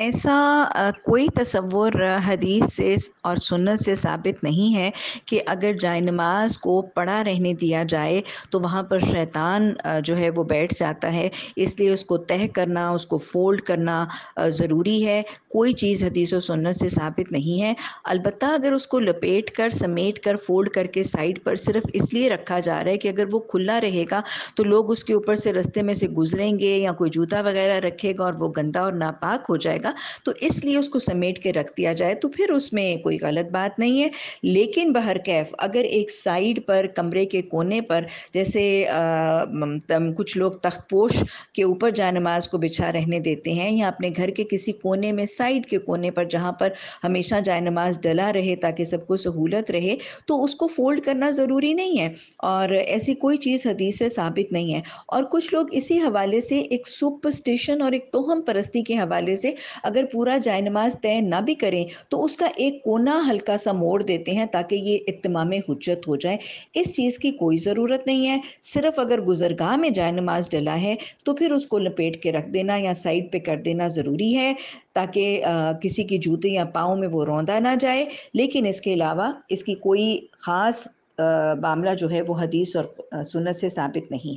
ऐसा कोई तस्वुर हदीस से और सुन्नत से साबित नहीं है कि अगर जायनमाज को पड़ा रहने दिया जाए तो वहाँ पर शैतान जो है वो बैठ जाता है इसलिए उसको तय करना उसको फोल्ड करना ज़रूरी है कोई चीज़ हदीस और सुन्नत से साबित नहीं है अलबत् अगर उसको लपेट कर समेट कर फोल्ड करके साइड पर सिर्फ इसलिए रखा जा रहा है कि अगर वो खुला रहेगा तो लोग उसके ऊपर से रस्ते में से गुजरेंगे या कोई जूता वगैरह रखेगा और वो गंदा और नापाक हो जाएगा जाएगा तो इसलिए उसको समेट के रख दिया जाए तो फिर उसमें कोई गलत बात नहीं है लेकिन बहर कैफ अगर एक साइड पर कमरे के कोने पर जैसे आ, कुछ लोग तख्तपोश के ऊपर जानमाज को बिछा रहने देते हैं या अपने घर के किसी कोने में साइड के कोने पर जहाँ पर हमेशा जानमाज डला रहे ताकि सबको सहूलत रहे तो उसको फोल्ड करना ज़रूरी नहीं है और ऐसी कोई चीज़ हदीस से साबित नहीं है और कुछ लोग इसी हवाले से एक सुपरस्टिशन और एक तोहम परस्ती के हवाले से अगर पूरा जाय नमाज तय ना भी करें तो उसका एक कोना हल्का सा मोड़ देते हैं ताकि ये इतमाम हजत हो जाए इस चीज़ की कोई ज़रूरत नहीं है सिर्फ अगर गुजरगाह में जाय नमाज डला है तो फिर उसको लपेट के रख देना या साइड पर कर देना ज़रूरी है ताकि किसी की जूते या पाँव में वो रौंदा ना जाए लेकिन इसके अलावा इसकी कोई ख़ास मामला जो है वो हदीस और सुनत से साबित नहीं है